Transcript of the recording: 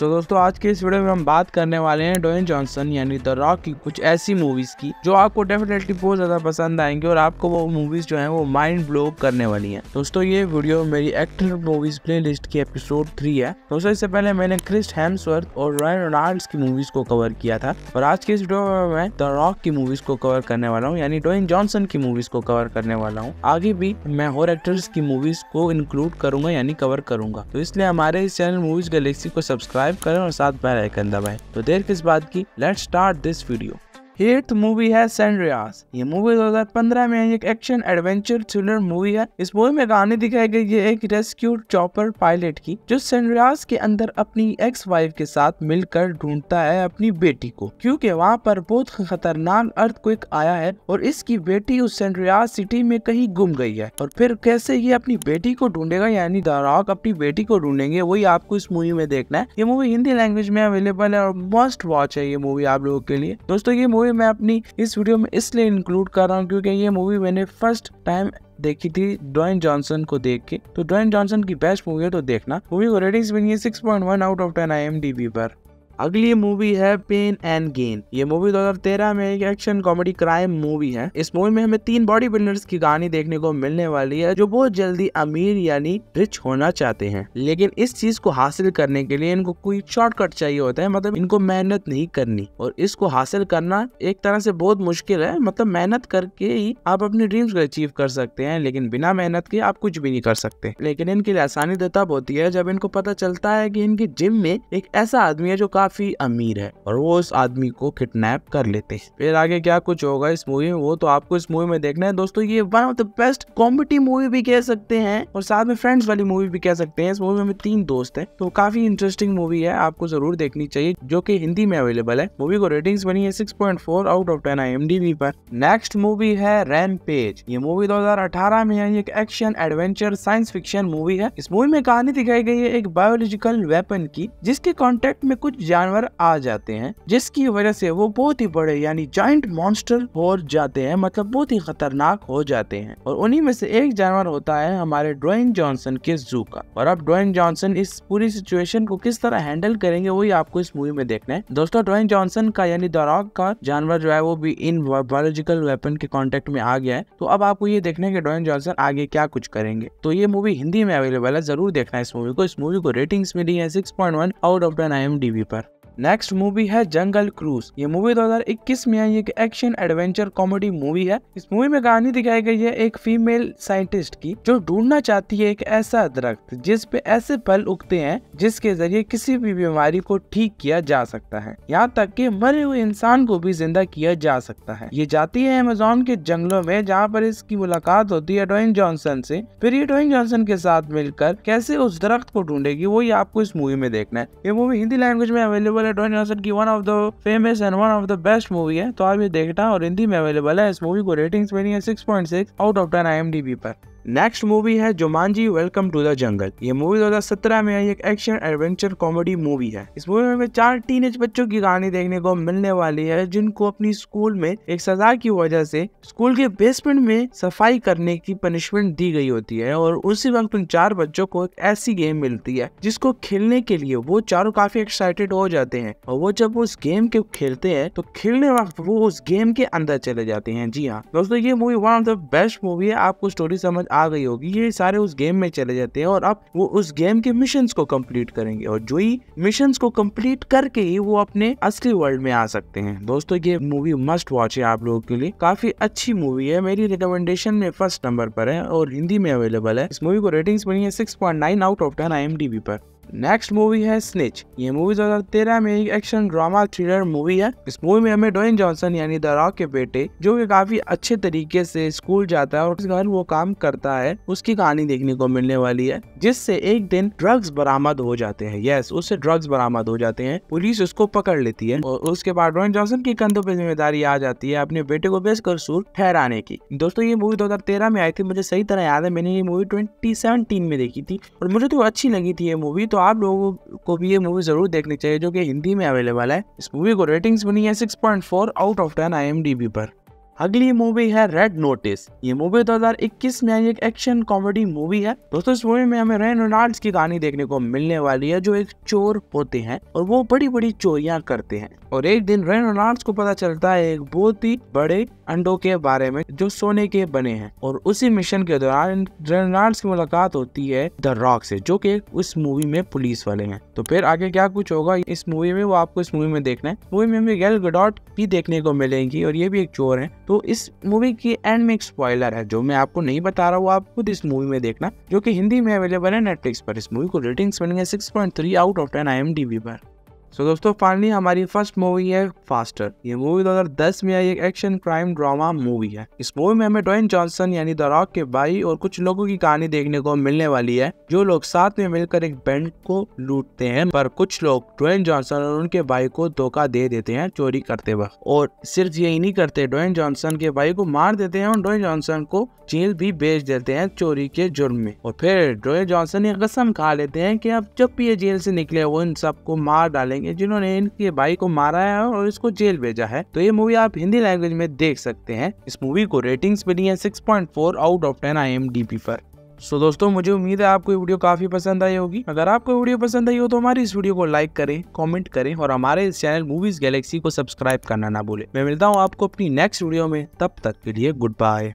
सो so, दोस्तों आज के इस वीडियो में हम बात करने वाले हैं डोइन जॉनसन यानी द रॉक की कुछ ऐसी मूवीज की जो आपको डेफिनेटली बहुत ज्यादा पसंद आएंगे और आपको वो मूवीज जो है वो माइंड ब्लो करने वाली है दोस्तों ये वीडियो मेरी एक्टर मूवीज प्ले लिस्ट की एपिसोड थ्री है दोस्तों इससे पहले मैंने क्रिस्ट हेम्सवर्थ और रॉयन रोनाल्ड्स की मूवीज को कवर किया था और आज के इस वीडियो में मैं द रॉक की मूवीज को कवर करने वाला हूँ यानी डोइन जॉनसन की मूवीज को कवर करने वाला हूँ आगे भी मैं और एक्टर्स की मूवीज को इंक्लूड करूंगा यानी कवर करूंगा तो इसलिए हमारे इस चैनल मूवीज गैलेक्सी को सब्सक्राइब सब्सक्राइब करें और साथ बेल आइकन दबाएं तो देर किस बात की let's start this video eighth movie है सेंड्रियास ये मूवी 2015 में एक एक्शन एडवेंचर थ्रिलर मूवी है इस मूवी में कहानी दिखाई गई है एक रेस्क्यू चॉपर पायलट की जो सेंड्रियास के अंदर अपनी एक्स वाइफ के साथ मिलकर ढूंढता है अपनी बेटी को क्योंकि वहाँ पर बहुत खतरनाक अर्थ क्विक आया है और इसकी बेटी उस सेंड्रियास सिटी में कहीं गुम गई है और फिर कैसे ये अपनी बेटी को ढूंढेगा यानी दाराक अपनी बेटी को ढूंढेंगे वही आपको इस मूवी में देखना है ये मूवी हिंदी लैंग्वेज में अवेलेबल है और मस्ट वॉच है ये मूवी आप लोगों के लिए दोस्तों ये मूवी मूवी मैं अपनी इस वीडियो में इसलिए इंक्लूड कर रहा हूँ क्योंकि ये मूवी मैंने फर्स्ट टाइम देखी थी ड्वाइन जॉनसन को देख के तो ड्वाइन जॉनसन की बेस्ट मूवी है तो देखना मूवी को रेटिंग्स मिली है six point one out of ten I पर अगली मूवी है पेन एंड गेन ये मूवी 2013 में एक एक्शन कॉमेडी क्राइम मूवी है इस मूवी में हमें तीन बॉडी बिल्डर्स की कहानी देखने को मिलने वाली है जो बहुत जल्दी अमीर यानी रिच होना चाहते हैं लेकिन इस चीज को हासिल करने के लिए इनको कोई शॉर्टकट चाहिए होता है मतलब इनको मेहनत नहीं करनी और इसको हासिल करना एक तरह से बहुत मुश्किल है मतलब मेहनत करके ही आप अपने ड्रीम्स को अचीव कर सकते हैं लेकिन बिना मेहनत के आप कुछ भी नहीं कर सकते लेकिन इनके लिए आसानी तो तब होती है जब इनको पता चलता है की इनके जिम में एक ऐसा आदमी है जो काफी काफी अमीर है और वो उस आदमी को किडनैप कर लेते हैं फिर आगे क्या कुछ होगा इस मूवी में वो तो आपको इस मूवी में देखना है दोस्तों ये one of the best comedy movie भी कह सकते हैं और साथ में फ्रेंड्स वाली मूवी भी कह सकते हैं इस मूवी में तीन दोस्त है तो काफी इंटरेस्टिंग मूवी है आपको जरूर देखनी चाहिए जो की हिंदी में अवेलेबल है मूवी को रेटिंग बनी है six out of ten I पर नेक्स्ट मूवी है रैन ये मूवी दो में है एक action adventure science fiction movie है इस मूवी में कहानी दिखाई गई है एक बायोलॉजिकल वेपन की जिसके कॉन्टेक्ट में कुछ जानवर आ जाते हैं जिसकी वजह से वो बहुत ही बड़े यानी जॉइंट मॉन्स्टर हो जाते हैं मतलब बहुत ही खतरनाक हो जाते हैं और उन्हीं में से एक जानवर होता है हमारे ड्वेन जॉनसन के जू का और अब ड्वेन जॉनसन इस पूरी सिचुएशन को किस तरह हैंडल करेंगे वही आपको इस मूवी में देखना है दोस्तों ड्वेन जॉनसन का यानी दौराग का जानवर जो है वो भी इन बायोलॉजिकल वेपन के कॉन्टेक्ट में आ गया है तो अब आपको ये देखना है कि ड्वेन जॉनसन आगे क्या कुछ करेंगे तो ये मूवी हिंदी में अवेलेबल है जरूर देखना है इस मूवी को इस मूवी को रेटिंग्स मिली है six point one out of ten I M D पर नेक्स्ट मूवी है जंगल क्रूज ये मूवी 2021 में आई एक एक्शन एडवेंचर कॉमेडी मूवी है इस मूवी में कहानी दिखाई गई है एक फीमेल साइंटिस्ट की जो ढूंढना चाहती है एक ऐसा दरख्त जिसपे ऐसे फल उगते हैं जिसके जरिए किसी भी बीमारी को ठीक किया जा सकता है यहाँ तक कि मरे हुए इंसान को भी जिंदा किया जा सकता है ये जाती है अमेजोन के जंगलों में जहाँ पर इसकी मुलाकात होती है डोइन जॉनसन से फिर ये डोइन जॉनसन के साथ मिलकर कैसे उस दरख्त को ढूंढेगी वही आपको इस मूवी में देखना है ये मूवी हिंदी लैंग्वेज में अवेलेबल अवेलेबल है टोनी जॉनसन की one of the famous and one of the best movie है तो आप ये देखना और हिंदी में अवेलेबल है इस मूवी को रेटिंग्स मिली है six point six out of ten I M D पर नेक्स्ट मूवी है Jumanji welcome to the jungle ये मूवी 2017 में आई एक एक्शन एडवेंचर कॉमेडी मूवी है इस मूवी में चार टीनेज बच्चों की कहानी देखने को मिलने वाली है जिनको अपनी स्कूल में एक सजा की वजह से स्कूल के बेसमेंट में सफाई करने की पनिशमेंट दी गई होती है और उसी वक्त उन चार बच्चों को एक ऐसी गेम मिलती है जिसको खेलने के लिए वो चारों काफी एक्साइटेड हो जाते हैं और वो जब उस गेम के खेलते हैं तो खेलने वक्त वो उस गेम के अंदर चले जाते हैं जी हाँ दोस्तों ये movie one of the best movie है आपको स्टोरी समझ आ आ गई होगी ये सारे उस गेम में चले जाते हैं और अब वो उस गेम के मिशन को कम्प्लीट करेंगे और जो ही मिशन को कम्प्लीट करके ही वो अपने असली वर्ल्ड में आ सकते हैं दोस्तों ये मूवी मस्ट वॉच है आप लोगों के लिए काफी अच्छी मूवी है मेरी रिकमेंडेशन में फर्स्ट नंबर पर है और हिंदी में अवेलेबल है इस मूवी को रेटिंग्स बनी है six point nine out of ten I पर नेक्स्ट मूवी है स्निच ये मूवी 2013 में एक एक्शन ड्रामा थ्रिलर मूवी है इस मूवी में हमें डोइन जॉनसन यानी द रॉक के बेटे जो कि काफी अच्छे तरीके से स्कूल जाता है और घर वो काम करता है उसकी कहानी देखने को मिलने वाली है जिससे एक दिन ड्रग्स बरामद हो जाते हैं यस उससे ड्रग्स बरामद हो जाते हैं पुलिस उसको पकड़ लेती है और उसके बाद डोइन जॉनसन की कंधों पर जिम्मेदारी आ जाती है अपने बेटे को बेचकर सूर ठहराने की दोस्तों ये मूवी दो में आई थी मुझे सही तरह याद है मैंने ये मूवी ट्वेंटी में देखी थी और मुझे तो अच्छी लगी थी ये मूवी तो आप लोगों को भी ये मूवी ज़रूर देखनी चाहिए जो कि हिंदी में अवेलेबल है इस मूवी को रेटिंग्स बनी है 6.4 आउट ऑफ 10 आई पर अगली मूवी है रेड नोटिस ये मूवी 2021 में आई एक एक्शन कॉमेडी मूवी है दोस्तों इस मूवी में हमें रेन रोनाल्ड की कहानी देखने को मिलने वाली है जो एक चोर होते हैं और वो बड़ी बड़ी चोरियां करते हैं और एक दिन रेन रोनाल्ड्स को पता चलता है एक बहुत ही बड़े अंडों के बारे में जो सोने के बने हैं और उसी मिशन के दौरान रेनार्ड की मुलाकात होती है द रॉक से जो कि उस मूवी में पुलिस वाले हैं तो फिर आगे क्या कुछ होगा इस मूवी में वो आपको इस मूवी में देखना है मूवी में गैल गडॉट भी देखने को मिलेंगी और ये भी एक चोर है तो इस मूवी की एंड में एक स्पॉयलर है जो मैं आपको नहीं बता रहा हूँ आप खुद इस मूवी में देखना जो की हिंदी में अवेलेबल है नेटफ्लिक्स पर इस मूवी को रेटिंग्स बनेंगे six point three out of ten I पर सो so, दोस्तों फाइनली हमारी फर्स्ट मूवी है फास्टर ये मूवी 2010 में आई एक एक्शन क्राइम ड्रामा मूवी है इस मूवी में हमें डोइन जॉनसन यानी द रॉक के भाई और कुछ लोगों की कहानी देखने को मिलने वाली है जो लोग साथ में मिलकर एक बैंड को लूटते हैं पर कुछ लोग डोइन जॉनसन और उनके भाई को धोखा दे देते हैं चोरी करते वक्त और सिर्फ यही नहीं करते डोइन जॉनसन के भाई को मार देते हैं और डोइन जॉनसन को जेल भी भेज देते हैं चोरी के जुर्म में और फिर डोइन जॉनसन ये कसम खा लेते हैं की अब जब भी ये जेल से निकले वो इन सबको मार डालेंगे करेंगे जिन्होंने इनके भाई को मारा है और इसको जेल भेजा है तो ये मूवी आप हिंदी लैंग्वेज में देख सकते हैं इस मूवी को रेटिंग्स मिली है 6.4 आउट ऑफ 10 आई पर सो so, दोस्तों मुझे उम्मीद है आपको ये वीडियो काफी पसंद आई होगी अगर आपको वीडियो पसंद आई हो तो हमारी इस वीडियो को लाइक करें कमेंट करें और हमारे इस चैनल मूवीज गैलेक्सी को सब्सक्राइब करना ना भूलें मैं मिलता हूँ आपको अपनी नेक्स्ट वीडियो में तब तक के लिए गुड बाय